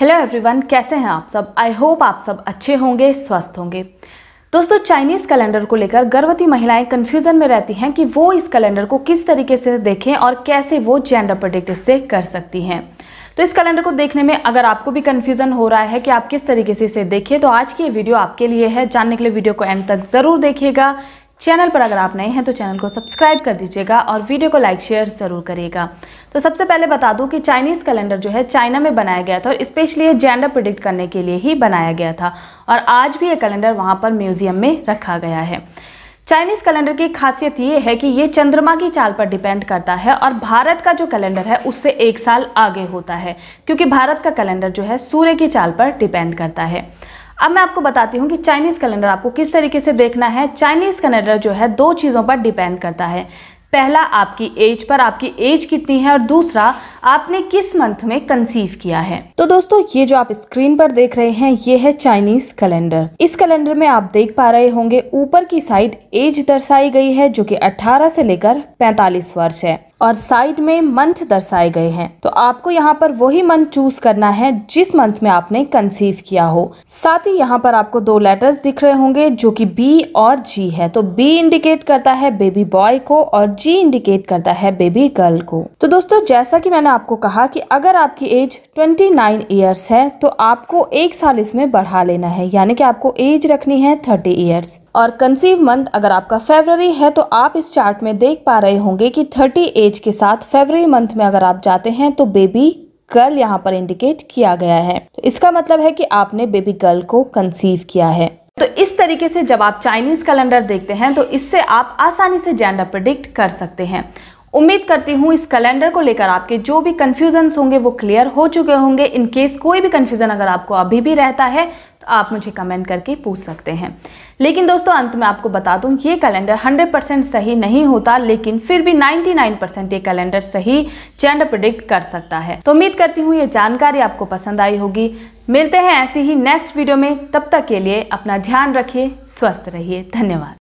hello everyone कैसे हैं आप सब आई होप आप सब अच्छे होंगे स्वस्थ होंगे दोस्तों चाइनीज़ कैलेंडर को लेकर गर्भवती महिलाएं कन्फ्यूज़न में रहती हैं कि वो इस कैलेंडर को किस तरीके से देखें और कैसे वो जेंडर प्रोडिक्ट से कर सकती हैं तो इस कैलेंडर को देखने में अगर आपको भी कन्फ्यूज़न हो रहा है कि आप किस तरीके से इसे देखें तो आज की ये वीडियो आपके लिए है जानने के लिए वीडियो को एंड तक ज़रूर देखिएगा चैनल पर अगर आप नए हैं तो चैनल को सब्सक्राइब कर दीजिएगा और वीडियो को लाइक शेयर ज़रूर करिएगा तो सबसे पहले बता दूं कि चाइनीज़ कैलेंडर जो है चाइना में बनाया गया था और स्पेशली जेंडर प्रिडिक्ट करने के लिए ही बनाया गया था और आज भी ये कैलेंडर वहाँ पर म्यूज़ियम में रखा गया है चाइनीज़ कैलेंडर की खासियत ये है कि ये चंद्रमा की चाल पर डिपेंड करता है और भारत का जो कैलेंडर है उससे एक साल आगे होता है क्योंकि भारत का कैलेंडर जो है सूर्य की चाल पर डिपेंड करता है अब मैं आपको बताती हूँ कि चाइनीज़ कैलेंडर आपको किस तरीके से देखना है चाइनीज़ कैलेंडर जो है दो चीज़ों पर डिपेंड करता है पहला आपकी एज पर आपकी एज कितनी है और दूसरा आपने किस मंथ में कंसीव किया है तो दोस्तों ये जो आप स्क्रीन पर देख रहे हैं ये है चाइनीज कैलेंडर इस कैलेंडर में आप देख पा रहे होंगे ऊपर की साइड एज दर्शाई गई है जो कि 18 से लेकर 45 वर्ष है और साइड में मंथ दर्शाए गए हैं तो आपको यहाँ पर वही मंथ चूज करना है जिस मंथ में आपने कंसीव किया हो साथ ही यहाँ पर आपको दो लेटर्स दिख रहे होंगे जो कि बी और जी है तो बी इंडिकेट करता है बेबी बॉय को और जी इंडिकेट करता है बेबी गर्ल को तो दोस्तों जैसा कि मैंने आपको कहा कि अगर आपकी एज 29 नाइन ईयर्स है तो आपको एक साल इसमें बढ़ा लेना है यानी कि आपको एज रखनी है 30 ईयर्स और कंसीव मंथ अगर आपका फेबररी है तो आप इस चार्ट में देख पा रहे होंगे कि 30 एज के साथ फेबररी मंथ में अगर आप जाते हैं तो बेबी गर्ल यहाँ पर इंडिकेट किया गया है तो इसका मतलब है कि आपने बेबी गर्ल को कंसीव किया है तो इस तरीके से जब आप चाइनीज कैलेंडर देखते हैं तो इससे आप आसानी से जेंडर प्रिडिक्ट कर सकते हैं उम्मीद करती हूँ इस कैलेंडर को लेकर आपके जो भी कन्फ्यूजन्स होंगे वो क्लियर हो चुके होंगे इन केस कोई भी कन्फ्यूज़न अगर आपको अभी भी रहता है तो आप मुझे कमेंट करके पूछ सकते हैं लेकिन दोस्तों अंत में आपको बता दूं ये कैलेंडर 100% सही नहीं होता लेकिन फिर भी 99% ये कैलेंडर सही चेंड प्रिडिक्ट कर सकता है तो उम्मीद करती हूँ ये जानकारी आपको पसंद आई होगी मिलते हैं ऐसी ही नेक्स्ट वीडियो में तब तक के लिए अपना ध्यान रखिए स्वस्थ रहिए धन्यवाद